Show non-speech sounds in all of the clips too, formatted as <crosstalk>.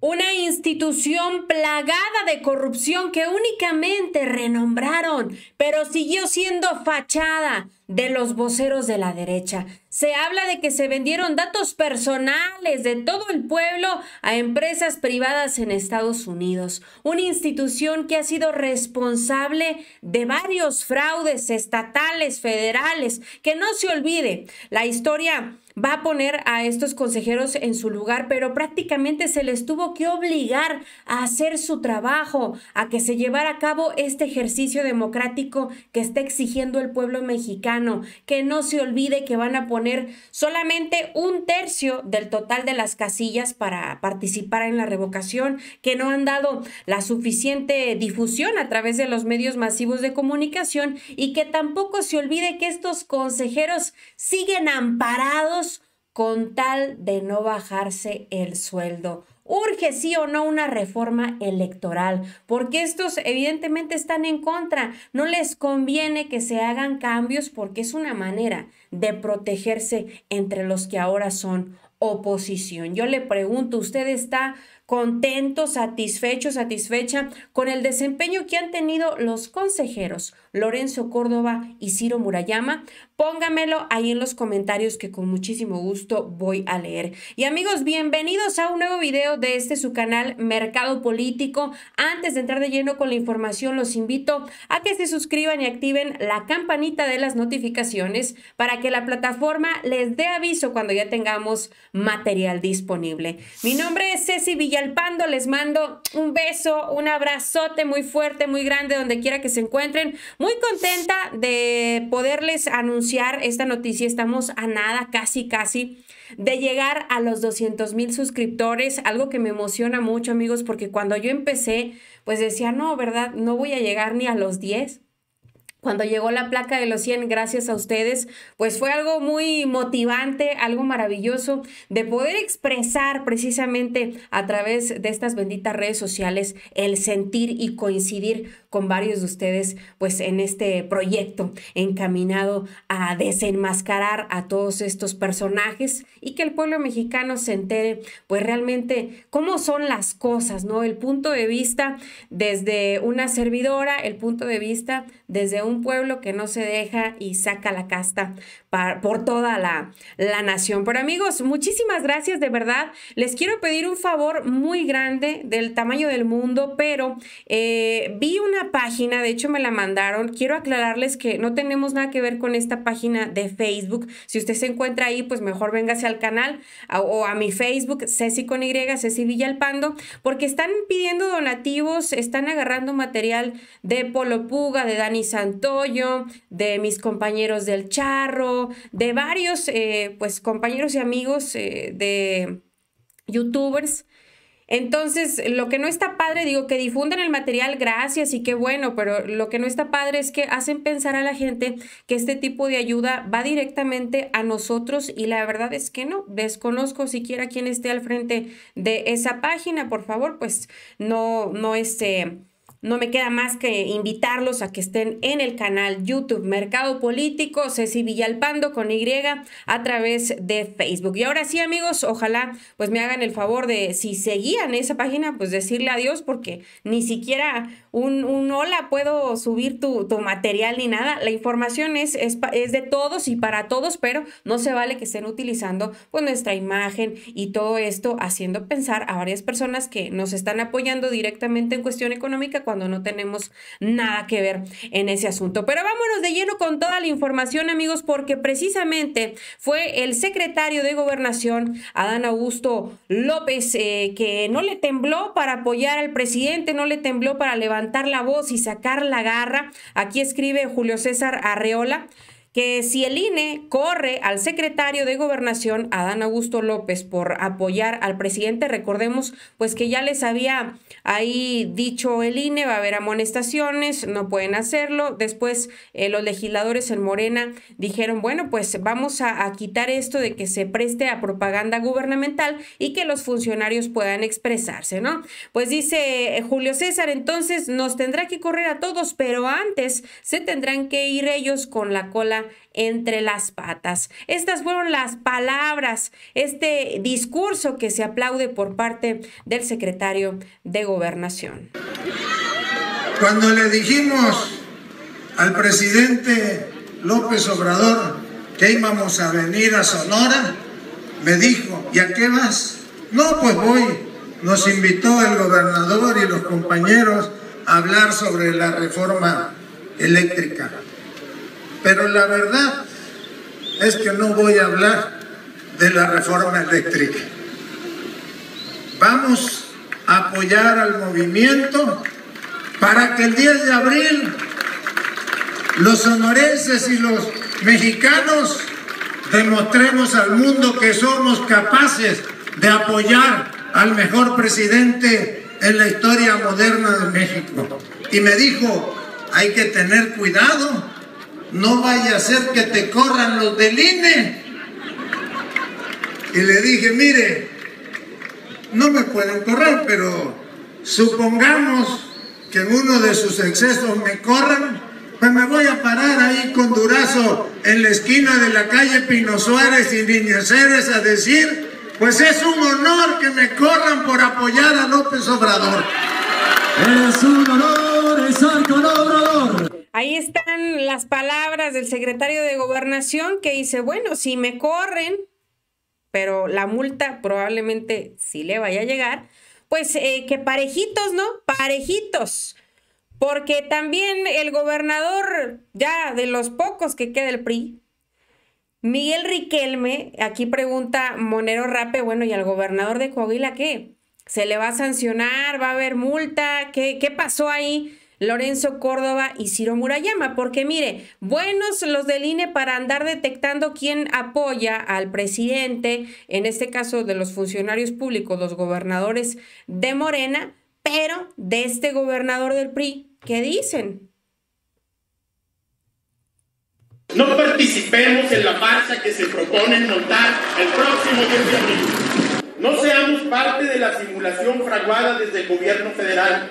Una institución plagada de corrupción que únicamente renombraron, pero siguió siendo fachada de los voceros de la derecha. Se habla de que se vendieron datos personales de todo el pueblo a empresas privadas en Estados Unidos, una institución que ha sido responsable de varios fraudes estatales, federales, que no se olvide, la historia va a poner a estos consejeros en su lugar, pero prácticamente se les tuvo que obligar a hacer su trabajo, a que se llevara a cabo este ejercicio democrático que está exigiendo el pueblo mexicano, que no se olvide que van a poner solamente un tercio del total de las casillas para participar en la revocación, que no han dado la suficiente difusión a través de los medios masivos de comunicación y que tampoco se olvide que estos consejeros siguen amparados con tal de no bajarse el sueldo. Urge sí o no una reforma electoral, porque estos evidentemente están en contra. No les conviene que se hagan cambios porque es una manera de protegerse entre los que ahora son oposición. Yo le pregunto, ¿usted está contento, satisfecho, satisfecha con el desempeño que han tenido los consejeros Lorenzo Córdoba y Ciro Murayama? Póngamelo ahí en los comentarios que con muchísimo gusto voy a leer. Y amigos, bienvenidos a un nuevo video de este su canal Mercado Político. Antes de entrar de lleno con la información, los invito a que se suscriban y activen la campanita de las notificaciones para que la plataforma les dé aviso cuando ya tengamos material disponible. Mi nombre es Ceci Villalpando, les mando un beso, un abrazote muy fuerte, muy grande, donde quiera que se encuentren. Muy contenta de poderles anunciar esta noticia. Estamos a nada, casi, casi, de llegar a los 200 mil suscriptores. Algo que me emociona mucho, amigos, porque cuando yo empecé, pues decía, no, ¿verdad? No voy a llegar ni a los 10 cuando llegó la placa de los 100, gracias a ustedes, pues fue algo muy motivante, algo maravilloso de poder expresar precisamente a través de estas benditas redes sociales el sentir y coincidir con varios de ustedes pues en este proyecto encaminado a desenmascarar a todos estos personajes y que el pueblo mexicano se entere pues realmente cómo son las cosas, ¿no? El punto de vista desde una servidora, el punto de vista desde un pueblo que no se deja y saca la casta por toda la, la nación. Pero amigos, muchísimas gracias de verdad. Les quiero pedir un favor muy grande del tamaño del mundo, pero eh, vi una página, de hecho me la mandaron. Quiero aclararles que no tenemos nada que ver con esta página de Facebook. Si usted se encuentra ahí, pues mejor véngase al canal o a mi Facebook, Ceci con Y, Ceci Villalpando, porque están pidiendo donativos, están agarrando material de Polo Puga de Dani Santos de mis compañeros del Charro, de varios eh, pues, compañeros y amigos eh, de youtubers. Entonces, lo que no está padre, digo, que difunden el material, gracias y qué bueno, pero lo que no está padre es que hacen pensar a la gente que este tipo de ayuda va directamente a nosotros y la verdad es que no, desconozco siquiera quién esté al frente de esa página, por favor, pues no, no esté no me queda más que invitarlos a que estén en el canal YouTube Mercado Político, Ceci Villalpando con Y a través de Facebook. Y ahora sí, amigos, ojalá pues me hagan el favor de, si seguían esa página, pues decirle adiós porque ni siquiera un, un hola puedo subir tu, material ni nada. La información es, es, es de todos y para todos, pero no se vale que estén utilizando pues nuestra imagen y todo esto haciendo pensar a varias personas que nos están apoyando directamente en cuestión económica cuando no tenemos nada que ver en ese asunto. Pero vámonos de lleno con toda la información, amigos, porque precisamente fue el secretario de Gobernación, Adán Augusto López, eh, que no le tembló para apoyar al presidente, no le tembló para levantar la voz y sacar la garra. Aquí escribe Julio César Arreola que si el INE corre al secretario de Gobernación, Adán Augusto López, por apoyar al presidente, recordemos pues que ya les había ahí dicho el INE, va a haber amonestaciones, no pueden hacerlo. Después eh, los legisladores en Morena dijeron, bueno, pues vamos a quitar esto de que se preste a propaganda gubernamental y que los funcionarios puedan expresarse, ¿no? Pues dice eh, Julio César, entonces nos tendrá que correr a todos, pero antes se tendrán que ir ellos con la cola entre las patas. Estas fueron las palabras, este discurso que se aplaude por parte del secretario de Gobernación. Cuando le dijimos al presidente López Obrador que íbamos a venir a Sonora, me dijo, ¿y a qué vas? No, pues voy. Nos invitó el gobernador y los compañeros a hablar sobre la reforma eléctrica. Pero la verdad es que no voy a hablar de la reforma eléctrica. Vamos a apoyar al movimiento para que el 10 de abril los sonorenses y los mexicanos demostremos al mundo que somos capaces de apoyar al mejor presidente en la historia moderna de México. Y me dijo, hay que tener cuidado no vaya a ser que te corran los del INE. Y le dije, mire, no me pueden correr, pero supongamos que en uno de sus excesos me corran, pues me voy a parar ahí con Durazo en la esquina de la calle Pino Suárez y Ceres a decir, pues es un honor que me corran por apoyar a López Obrador. Es un honor, es un honor. Ahí están las palabras del secretario de gobernación que dice, bueno, si me corren, pero la multa probablemente sí le vaya a llegar, pues eh, que parejitos, ¿no? Parejitos. Porque también el gobernador, ya de los pocos que queda el PRI, Miguel Riquelme, aquí pregunta Monero Rape, bueno, ¿y al gobernador de Coahuila qué? ¿Se le va a sancionar? ¿Va a haber multa? ¿Qué, qué pasó ahí? Lorenzo Córdoba y Ciro Murayama, porque mire, buenos los del INE para andar detectando quién apoya al presidente, en este caso de los funcionarios públicos, los gobernadores de Morena, pero de este gobernador del PRI, ¿qué dicen? No participemos en la marcha que se propone montar el próximo 10 de No seamos parte de la simulación fraguada desde el gobierno federal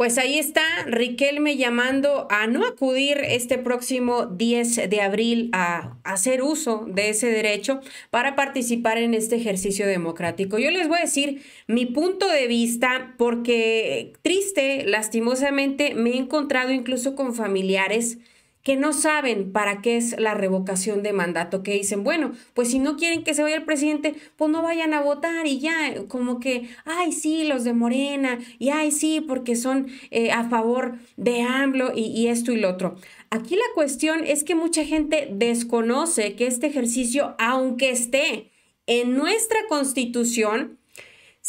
pues ahí está Riquelme llamando a no acudir este próximo 10 de abril a hacer uso de ese derecho para participar en este ejercicio democrático. Yo les voy a decir mi punto de vista porque triste, lastimosamente, me he encontrado incluso con familiares que no saben para qué es la revocación de mandato, que dicen, bueno, pues si no quieren que se vaya el presidente, pues no vayan a votar y ya, eh, como que, ay, sí, los de Morena, y ay, sí, porque son eh, a favor de AMLO y, y esto y lo otro. Aquí la cuestión es que mucha gente desconoce que este ejercicio, aunque esté en nuestra constitución,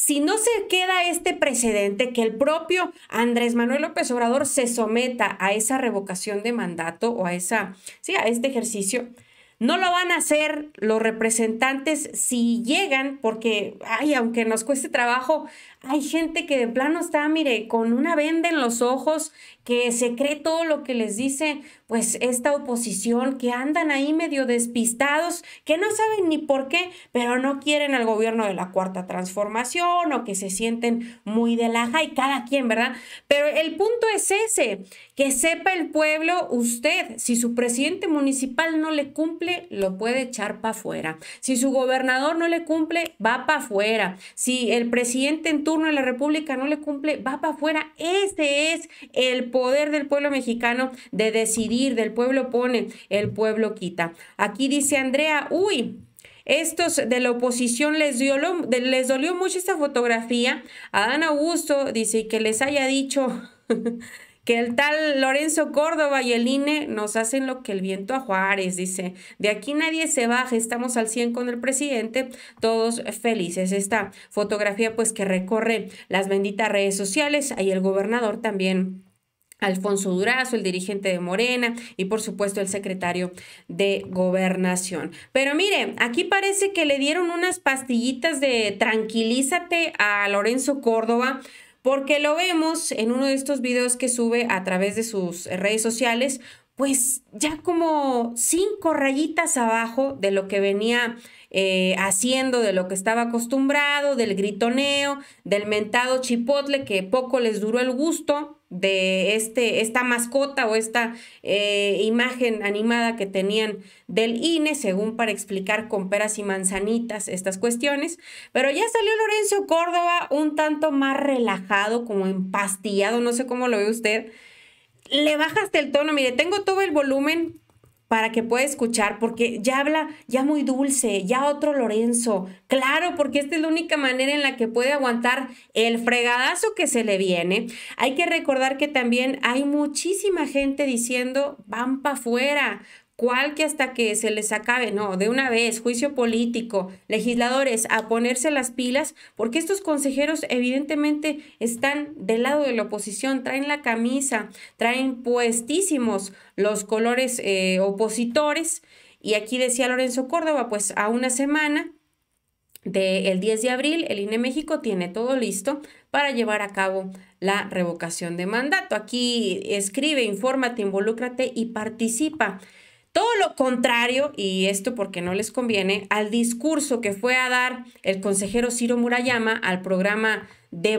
si no se queda este precedente que el propio Andrés Manuel López Obrador se someta a esa revocación de mandato o a esa, sí, a este ejercicio, no lo van a hacer los representantes si llegan, porque, ay, aunque nos cueste trabajo, hay gente que de plano está, mire, con una venda en los ojos, que se cree todo lo que les dice, pues esta oposición, que andan ahí medio despistados, que no saben ni por qué, pero no quieren al gobierno de la cuarta transformación o que se sienten muy de laja y cada quien, ¿verdad? Pero el punto es ese, que sepa el pueblo usted, si su presidente municipal no le cumple, lo puede echar para afuera. Si su gobernador no le cumple, va para afuera. Si el presidente en turno de la República no le cumple, va para afuera. Este es el poder del pueblo mexicano de decidir, del pueblo pone, el pueblo quita. Aquí dice Andrea, uy, estos de la oposición les, dio, les dolió mucho esta fotografía. Adán Augusto dice que les haya dicho <laughs> que el tal Lorenzo Córdoba y el INE nos hacen lo que el viento a Juárez, dice. De aquí nadie se baja, estamos al 100 con el presidente, todos felices. Esta fotografía pues que recorre las benditas redes sociales, ahí el gobernador también. Alfonso Durazo, el dirigente de Morena y por supuesto el secretario de gobernación. Pero mire, aquí parece que le dieron unas pastillitas de tranquilízate a Lorenzo Córdoba porque lo vemos en uno de estos videos que sube a través de sus redes sociales, pues ya como cinco rayitas abajo de lo que venía eh, haciendo, de lo que estaba acostumbrado, del gritoneo, del mentado chipotle que poco les duró el gusto de este, esta mascota o esta eh, imagen animada que tenían del INE, según para explicar con peras y manzanitas estas cuestiones. Pero ya salió Lorenzo Córdoba un tanto más relajado, como empastillado, no sé cómo lo ve usted. Le bajaste el tono, mire, tengo todo el volumen para que pueda escuchar, porque ya habla ya muy dulce, ya otro Lorenzo. Claro, porque esta es la única manera en la que puede aguantar el fregadazo que se le viene. Hay que recordar que también hay muchísima gente diciendo, van para afuera, ¿Cuál que hasta que se les acabe? No, de una vez, juicio político, legisladores, a ponerse las pilas, porque estos consejeros evidentemente están del lado de la oposición, traen la camisa, traen puestísimos los colores eh, opositores. Y aquí decía Lorenzo Córdoba, pues a una semana del 10 de abril, el INE México tiene todo listo para llevar a cabo la revocación de mandato. Aquí escribe, infórmate, involúcrate y participa. Todo lo contrario, y esto porque no les conviene, al discurso que fue a dar el consejero Ciro Murayama al programa de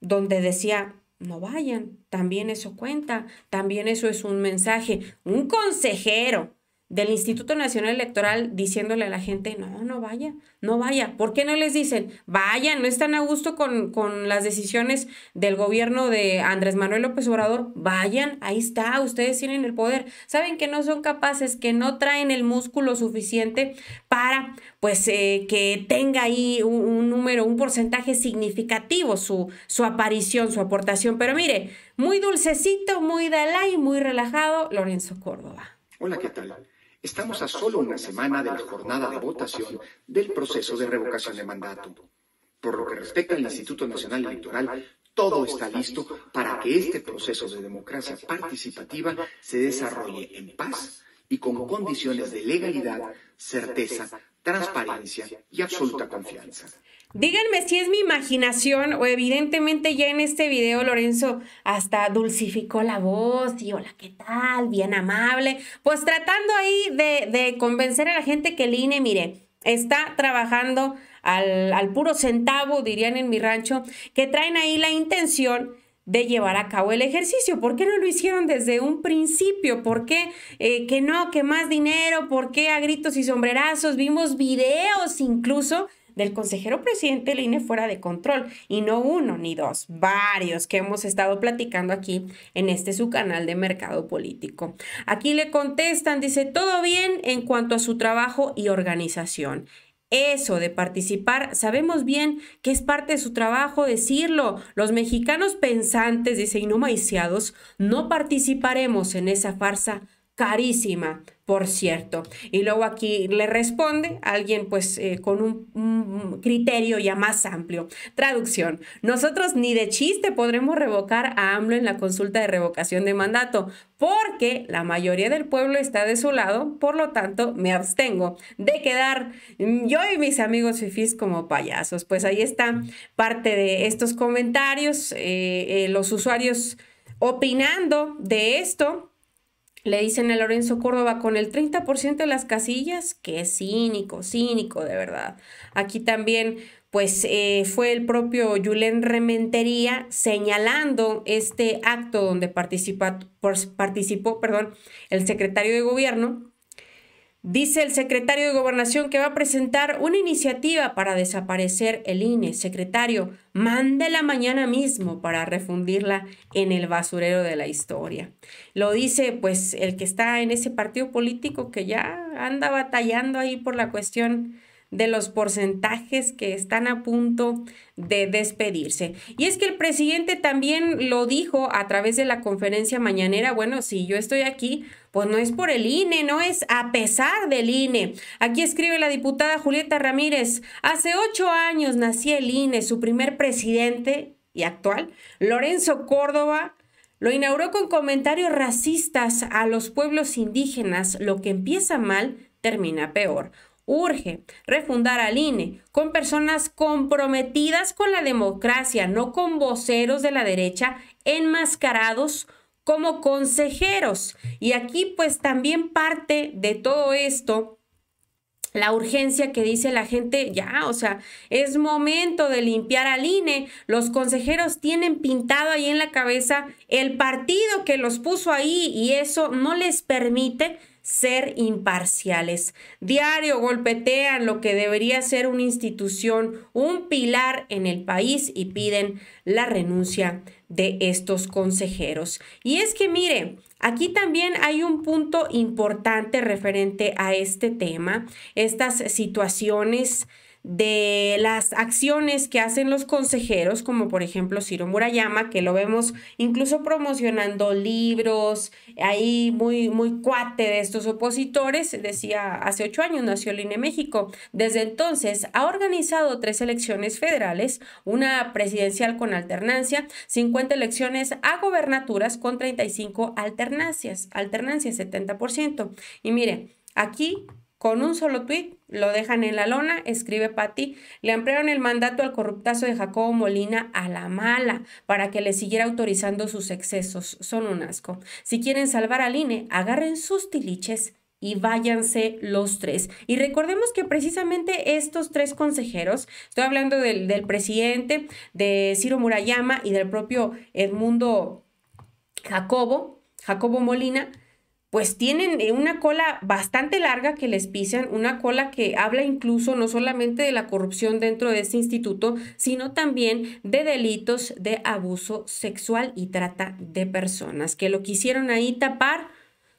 donde decía, no vayan, también eso cuenta, también eso es un mensaje. Un consejero del Instituto Nacional Electoral diciéndole a la gente, no, no vaya, no vaya. ¿Por qué no les dicen, vayan, no están a gusto con, con las decisiones del gobierno de Andrés Manuel López Obrador? Vayan, ahí está, ustedes tienen el poder. Saben que no son capaces, que no traen el músculo suficiente para, pues, eh, que tenga ahí un, número, un porcentaje significativo su, su aparición, su aportación. Pero mire, muy dulcecito, muy Dalai, muy relajado, Lorenzo Córdoba. Hola, ¿qué tal? Estamos a solo una semana de la jornada de votación del proceso de revocación de mandato. Por lo que respecta al Instituto Nacional Electoral, todo está listo para que este proceso de democracia participativa se desarrolle en paz y con condiciones de legalidad, certeza, transparencia y absoluta confianza. Díganme si es mi imaginación o evidentemente ya en este video Lorenzo hasta dulcificó la voz y hola, ¿qué tal? Bien amable. Pues tratando ahí de, convencer a la gente que el INE, mire, está trabajando al, puro centavo, dirían en mi rancho, que traen ahí la intención de llevar a cabo el ejercicio. ¿Por qué no lo hicieron desde un principio? ¿Por qué eh, que no, que más dinero? ¿Por qué a gritos y sombrerazos? Vimos videos incluso del consejero presidente del INE fuera de control. Y no uno ni dos, varios que hemos estado platicando aquí en este su canal de mercado político. Aquí le contestan, dice, todo bien en cuanto a su trabajo y organización. Eso de participar, sabemos bien que es parte de su trabajo decirlo. Los mexicanos pensantes, dice, y no maiciados, no participaremos en esa farsa carísima por cierto. Y luego aquí le responde alguien pues eh, con un, criterio ya más amplio. Traducción. Nosotros ni de chiste podremos revocar a AMLO en la consulta de revocación de mandato porque la mayoría del pueblo está de su lado, por lo tanto me abstengo de quedar mm, yo y mis amigos fifís como payasos. Pues ahí está parte de estos comentarios, eh, eh, los usuarios opinando de esto le dicen a Lorenzo Córdoba con el 30% de las casillas, que es cínico, cínico de verdad. Aquí también pues eh, fue el propio Julen Rementería señalando este acto donde participa, pues, participó perdón, el secretario de gobierno Dice el secretario de Gobernación que va a presentar una iniciativa para desaparecer el INE. Secretario, la mañana mismo para refundirla en el basurero de la historia. Lo dice pues el que está en ese partido político que ya anda batallando ahí por la cuestión de los porcentajes que están a punto de despedirse. Y es que el presidente también lo dijo a través de la conferencia mañanera, bueno, si yo estoy aquí, pues no es por el INE, no es a pesar del INE. Aquí escribe la diputada Julieta Ramírez, hace ocho años nació el INE, su primer presidente y actual, Lorenzo Córdoba, lo inauguró con comentarios racistas a los pueblos indígenas, lo que empieza mal termina peor. Urge refundar al INE con personas comprometidas con la democracia, no con voceros de la derecha enmascarados como consejeros. Y aquí pues también parte de todo esto la urgencia que dice la gente, ya, o sea, es momento de limpiar al INE. Los consejeros tienen pintado ahí en la cabeza el partido que los puso ahí y eso no les permite ser imparciales. Diario golpetean lo que debería ser una institución, un pilar en el país y piden la renuncia de estos consejeros. Y es que mire, aquí también hay un punto importante referente a este tema, estas situaciones de las acciones que hacen los consejeros, como por ejemplo Ciro Murayama, que lo vemos incluso promocionando libros, ahí muy, muy cuate de estos opositores, decía hace ocho años nació el INE México. Desde entonces ha organizado tres elecciones federales, una presidencial con alternancia, 50 elecciones a gobernaturas con 35 alternancias, alternancia 70%. Y mire, aquí con un solo tuit lo dejan en la lona, escribe Patti. Le ampliaron el mandato al corruptazo de Jacobo Molina a la mala para que le siguiera autorizando sus excesos. Son un asco. Si quieren salvar al INE, agarren sus tiliches y váyanse los tres. Y recordemos que precisamente estos tres consejeros, estoy hablando del, del presidente, de Ciro Murayama y del propio Edmundo Jacobo, Jacobo Molina, pues tienen eh, una cola bastante larga que les pisan, una cola que habla incluso no solamente de la corrupción dentro de este instituto, sino también de delitos de abuso sexual y trata de personas, que lo quisieron ahí tapar,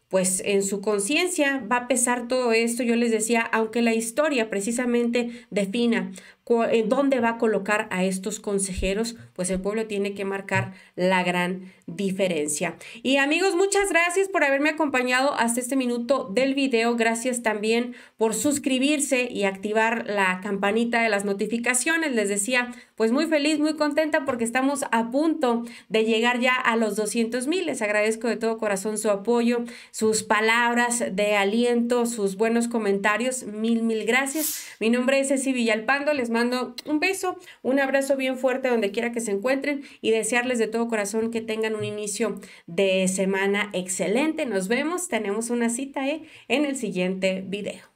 pues en su conciencia va a pesar todo esto. Yo les decía, aunque la historia precisamente defina en eh, dónde va a colocar a estos consejeros, pues el pueblo tiene que marcar la gran diferencia. Y amigos, muchas gracias por haberme acompañado hasta este minuto del video. Gracias también por suscribirse y activar la campanita de las notificaciones. Les decía, pues muy feliz, muy contenta porque estamos a punto de llegar ya a los 200 mil. Les agradezco de todo corazón su apoyo, sus palabras de aliento, sus buenos comentarios. Mil, mil gracias. Mi nombre es Ceci Villalpando. Les mando mando un beso, un abrazo bien fuerte donde quiera que se encuentren y desearles de todo corazón que tengan un inicio de semana excelente. Nos vemos, tenemos una cita ¿eh? en el siguiente video.